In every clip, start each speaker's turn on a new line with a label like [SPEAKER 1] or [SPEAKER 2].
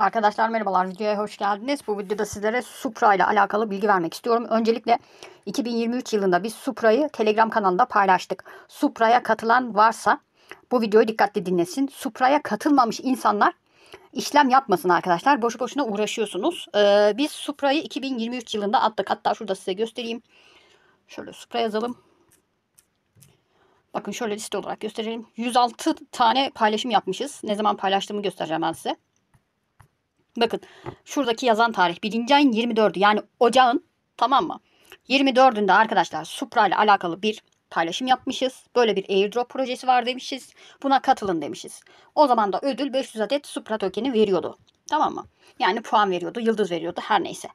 [SPEAKER 1] Arkadaşlar merhabalar videoya hoş geldiniz. Bu videoda sizlere Supra ile alakalı bilgi vermek istiyorum. Öncelikle 2023 yılında biz Supra'yı Telegram kanalında paylaştık. Supra'ya katılan varsa bu videoyu dikkatli dinlesin. Supra'ya katılmamış insanlar işlem yapmasın arkadaşlar. Boşu boşuna uğraşıyorsunuz. Ee, biz Supra'yı 2023 yılında attık. Hatta şurada size göstereyim. Şöyle Supra yazalım. Bakın şöyle liste olarak gösterelim. 106 tane paylaşım yapmışız. Ne zaman paylaştığımı göstereceğim ben size. Bakın şuradaki yazan tarih birinci ayın 24'ü yani ocağın tamam mı? 24'ünde arkadaşlar Supra ile alakalı bir paylaşım yapmışız. Böyle bir airdrop projesi var demişiz. Buna katılın demişiz. O zaman da ödül 500 adet Supra tokeni veriyordu. Tamam mı? Yani puan veriyordu, yıldız veriyordu her neyse.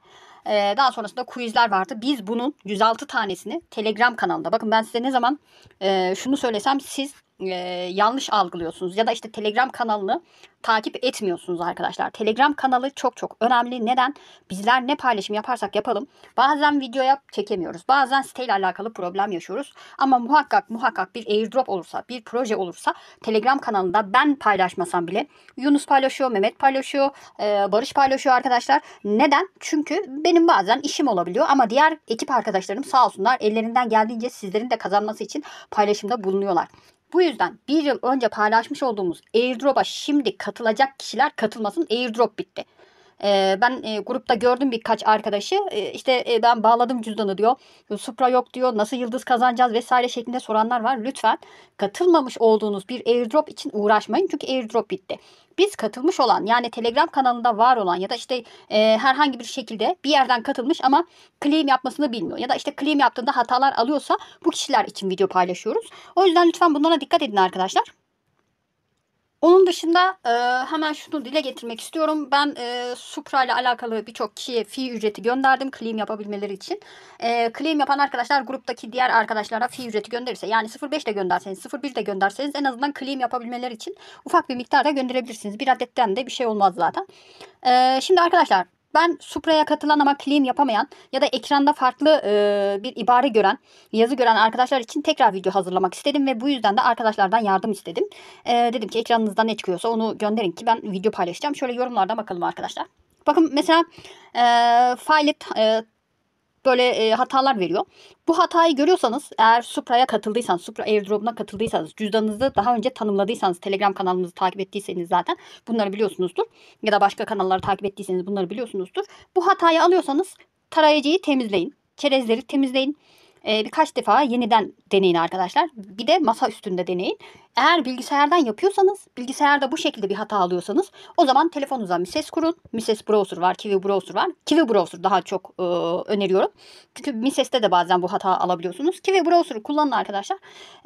[SPEAKER 1] Ee, daha sonrasında quizler vardı. Biz bunun 106 tanesini Telegram kanalında. Bakın ben size ne zaman e, şunu söylesem siz e, yanlış algılıyorsunuz ya da işte Telegram kanalını takip etmiyorsunuz arkadaşlar. Telegram kanalı çok çok önemli. Neden? Bizler ne paylaşım yaparsak yapalım bazen video yap çekemiyoruz. Bazen siteyle alakalı problem yaşıyoruz. Ama muhakkak muhakkak bir airdrop olursa, bir proje olursa Telegram kanalında ben paylaşmasam bile Yunus paylaşıyor, Mehmet paylaşıyor, e, Barış paylaşıyor arkadaşlar. Neden? Çünkü benim bazen işim olabiliyor ama diğer ekip arkadaşlarım sağ olsunlar ellerinden geldiğince sizlerin de kazanması için paylaşımda bulunuyorlar. Bu yüzden bir yıl önce paylaşmış olduğumuz airdrop'a şimdi katılacak kişiler katılmasın airdrop bitti. E, ben e, grupta gördüm birkaç arkadaşı. E, işte e, ben bağladım cüzdanı diyor. Supra yok diyor. Nasıl yıldız kazanacağız vesaire şeklinde soranlar var. Lütfen katılmamış olduğunuz bir airdrop için uğraşmayın. Çünkü airdrop bitti biz katılmış olan yani Telegram kanalında var olan ya da işte e, herhangi bir şekilde bir yerden katılmış ama claim yapmasını bilmiyor ya da işte claim yaptığında hatalar alıyorsa bu kişiler için video paylaşıyoruz. O yüzden lütfen bunlara dikkat edin arkadaşlar. Onun dışında e, hemen şunu dile getirmek istiyorum. Ben e, Supra ile alakalı birçok kişiye fi ücreti gönderdim claim yapabilmeleri için. E, claim yapan arkadaşlar gruptaki diğer arkadaşlara fi ücreti gönderirse yani 0.5 de gönderseniz 0.1 de gönderseniz en azından claim yapabilmeleri için ufak bir miktarda gönderebilirsiniz. Bir adetten de bir şey olmaz zaten. E, şimdi arkadaşlar ben Supra'ya katılan ama clean yapamayan ya da ekranda farklı e, bir ibare gören, yazı gören arkadaşlar için tekrar video hazırlamak istedim ve bu yüzden de arkadaşlardan yardım istedim. E, dedim ki ekranınızda ne çıkıyorsa onu gönderin ki ben video paylaşacağım. Şöyle yorumlarda bakalım arkadaşlar. Bakın mesela e, file it, e, böyle e, hatalar veriyor. Bu hatayı görüyorsanız eğer Supra'ya katıldıysanız, Supra airdrop'una katıldıysanız, cüzdanınızı daha önce tanımladıysanız, Telegram kanalımızı takip ettiyseniz zaten bunları biliyorsunuzdur. Ya da başka kanalları takip ettiyseniz bunları biliyorsunuzdur. Bu hatayı alıyorsanız tarayıcıyı temizleyin. Çerezleri temizleyin. Ee, birkaç defa yeniden deneyin arkadaşlar. Bir de masa üstünde deneyin. Eğer bilgisayardan yapıyorsanız, bilgisayarda bu şekilde bir hata alıyorsanız o zaman telefonunuza Mises kurun. Mises Browser var, Kiwi Browser var. Kiwi Browser daha çok e, öneriyorum. Çünkü Mises'te de bazen bu hata alabiliyorsunuz. Kiwi Browser'ı kullanın arkadaşlar.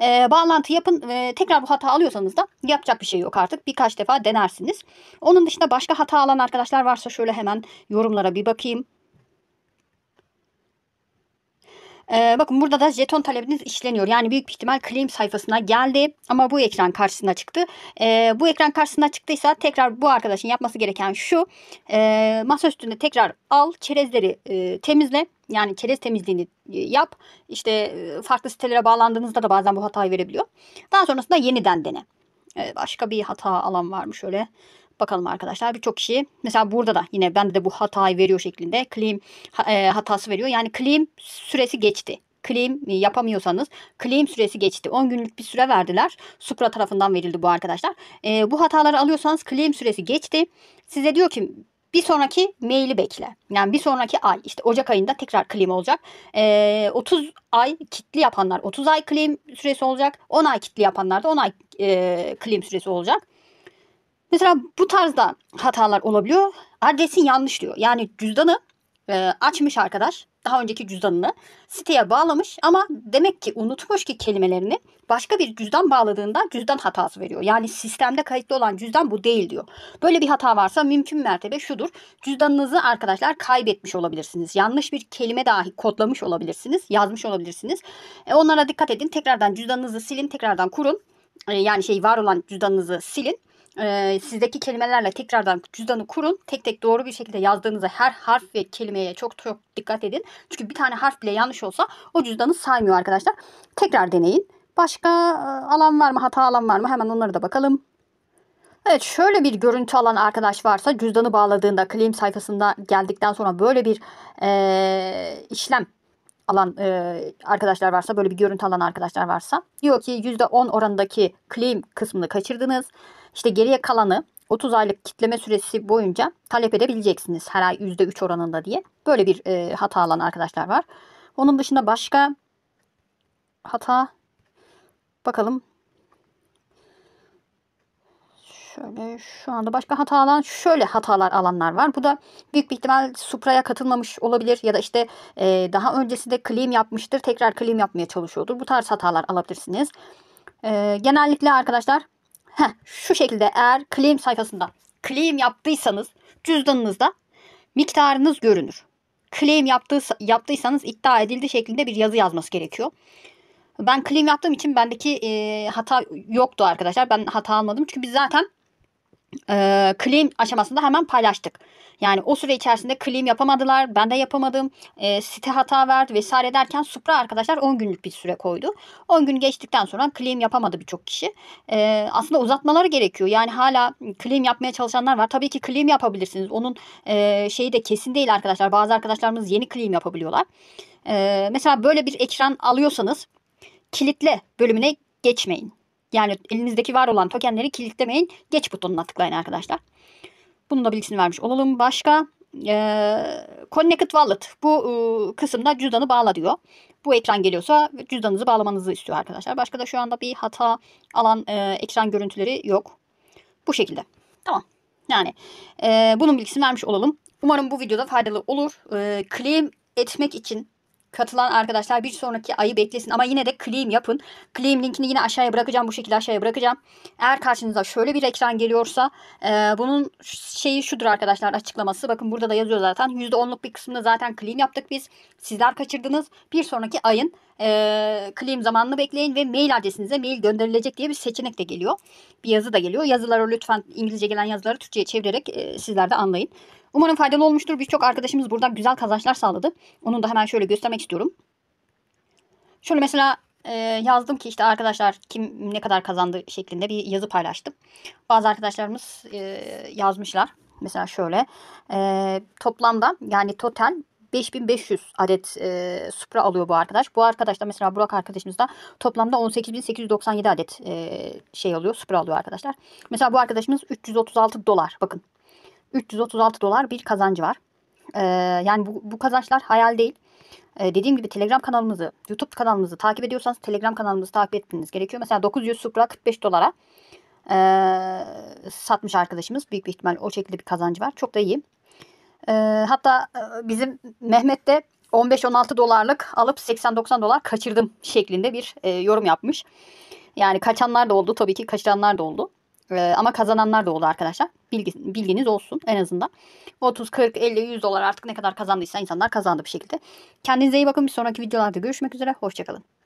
[SPEAKER 1] E, bağlantı yapın. E, tekrar bu hata alıyorsanız da yapacak bir şey yok artık. Birkaç defa denersiniz. Onun dışında başka hata alan arkadaşlar varsa şöyle hemen yorumlara bir bakayım. Ee, bakın burada da jeton talebiniz işleniyor. Yani büyük bir ihtimal claim sayfasına geldi ama bu ekran karşısına çıktı. Ee, bu ekran karşısına çıktıysa tekrar bu arkadaşın yapması gereken şu. E, masa üstünde tekrar al çerezleri e, temizle. Yani çerez temizliğini e, yap. İşte e, farklı sitelere bağlandığınızda da bazen bu hatayı verebiliyor. Daha sonrasında yeniden dene. Ee, başka bir hata alan var mı şöyle? Bakalım arkadaşlar birçok kişi mesela burada da yine bende de bu hatayı veriyor şeklinde klim e, hatası veriyor. Yani klim süresi geçti klim e, yapamıyorsanız klim süresi geçti. 10 günlük bir süre verdiler. Supra tarafından verildi bu arkadaşlar. E, bu hataları alıyorsanız klim süresi geçti. Size diyor ki bir sonraki maili bekle. Yani bir sonraki ay işte Ocak ayında tekrar klim olacak. E, 30 ay kitli yapanlar 30 ay klim süresi olacak. 10 ay kitli yapanlar da 10 ay e, claim süresi olacak. Mesela bu tarzda hatalar olabiliyor. Adresin yanlış diyor. Yani cüzdanı e, açmış arkadaş daha önceki cüzdanını siteye bağlamış ama demek ki unutmuş ki kelimelerini başka bir cüzdan bağladığında cüzdan hatası veriyor. Yani sistemde kayıtlı olan cüzdan bu değil diyor. Böyle bir hata varsa mümkün mertebe şudur. Cüzdanınızı arkadaşlar kaybetmiş olabilirsiniz. Yanlış bir kelime dahi kodlamış olabilirsiniz. Yazmış olabilirsiniz. E onlara dikkat edin. Tekrardan cüzdanınızı silin. Tekrardan kurun. E yani şey var olan cüzdanınızı silin e, sizdeki kelimelerle tekrardan cüzdanı kurun. Tek tek doğru bir şekilde yazdığınızda her harf ve kelimeye çok çok dikkat edin. Çünkü bir tane harf bile yanlış olsa o cüzdanı saymıyor arkadaşlar. Tekrar deneyin. Başka e, alan var mı? Hata alan var mı? Hemen onları da bakalım. Evet şöyle bir görüntü alan arkadaş varsa cüzdanı bağladığında claim sayfasında geldikten sonra böyle bir e, işlem alan e, arkadaşlar varsa, böyle bir görüntü alan arkadaşlar varsa diyor ki %10 oranındaki claim kısmını kaçırdınız. İşte geriye kalanı 30 aylık kitleme süresi boyunca talep edebileceksiniz her ay %3 oranında diye. Böyle bir e, hata alan arkadaşlar var. Onun dışında başka hata bakalım Şöyle şu anda başka hatalar şöyle hatalar alanlar var. Bu da büyük bir ihtimal Supra'ya katılmamış olabilir ya da işte e, daha öncesi de klim yapmıştır. Tekrar klim yapmaya çalışıyordur. Bu tarz hatalar alabilirsiniz. E, genellikle arkadaşlar heh, şu şekilde eğer klim sayfasında klim yaptıysanız cüzdanınızda miktarınız görünür. Klim yaptıysa, yaptıysanız iddia edildi şeklinde bir yazı yazması gerekiyor. Ben klim yaptığım için bendeki e, hata yoktu arkadaşlar. Ben hata almadım. Çünkü biz zaten e, claim aşamasında hemen paylaştık. Yani o süre içerisinde claim yapamadılar. Ben de yapamadım. E, site hata verdi vesaire derken Supra arkadaşlar 10 günlük bir süre koydu. 10 gün geçtikten sonra claim yapamadı birçok kişi. E, aslında uzatmaları gerekiyor. Yani hala claim yapmaya çalışanlar var. Tabii ki claim yapabilirsiniz. Onun e, şeyi de kesin değil arkadaşlar. Bazı arkadaşlarımız yeni claim yapabiliyorlar. E, mesela böyle bir ekran alıyorsanız kilitle bölümüne geçmeyin. Yani elinizdeki var olan tokenleri kilitlemeyin. Geç butonuna tıklayın arkadaşlar. Bunun da bilgisini vermiş olalım. Başka e, Connected Wallet. Bu e, kısımda cüzdanı bağla diyor. Bu ekran geliyorsa cüzdanınızı bağlamanızı istiyor arkadaşlar. Başka da şu anda bir hata alan e, ekran görüntüleri yok. Bu şekilde. Tamam. Yani e, bunun bilgisini vermiş olalım. Umarım bu videoda faydalı olur. E, claim etmek için katılan arkadaşlar bir sonraki ayı beklesin. Ama yine de claim yapın. Claim linkini yine aşağıya bırakacağım. Bu şekilde aşağıya bırakacağım. Eğer karşınıza şöyle bir ekran geliyorsa e, bunun şeyi şudur arkadaşlar açıklaması. Bakın burada da yazıyor zaten. %10'luk bir kısmında zaten claim yaptık biz. Sizler kaçırdınız. Bir sonraki ayın e, claim zamanını bekleyin ve mail adresinize mail gönderilecek diye bir seçenek de geliyor. Bir yazı da geliyor. Yazıları lütfen İngilizce gelen yazıları Türkçe'ye çevirerek e, sizler de anlayın. Umarım faydalı olmuştur. Birçok arkadaşımız buradan güzel kazançlar sağladı. Onu da hemen şöyle göstermek istiyorum. Şöyle mesela e, yazdım ki işte arkadaşlar kim ne kadar kazandı şeklinde bir yazı paylaştım. Bazı arkadaşlarımız e, yazmışlar. Mesela şöyle e, toplamda yani total 5500 adet e, Supra alıyor bu arkadaş. Bu arkadaş da mesela Burak arkadaşımız da toplamda 18897 adet e, şey alıyor. Supra alıyor arkadaşlar. Mesela bu arkadaşımız 336 dolar. Bakın 336 dolar bir kazancı var. E, yani bu, bu kazançlar hayal değil. E, dediğim gibi Telegram kanalımızı, YouTube kanalımızı takip ediyorsanız Telegram kanalımızı takip etmeniz gerekiyor. Mesela 900 Supra 45 dolara e, satmış arkadaşımız. Büyük bir ihtimal o şekilde bir kazancı var. Çok da iyi. E, hatta e, bizim Mehmet de 15-16 dolarlık alıp 80-90 dolar kaçırdım şeklinde bir e, yorum yapmış. Yani kaçanlar da oldu tabii ki kaçıranlar da oldu. Ee, ama kazananlar da oldu arkadaşlar. Bilgi, bilginiz olsun en azından. 30, 40, 50, 100 dolar artık ne kadar kazandıysa insanlar kazandı bir şekilde. Kendinize iyi bakın. Bir sonraki videolarda görüşmek üzere. Hoşçakalın.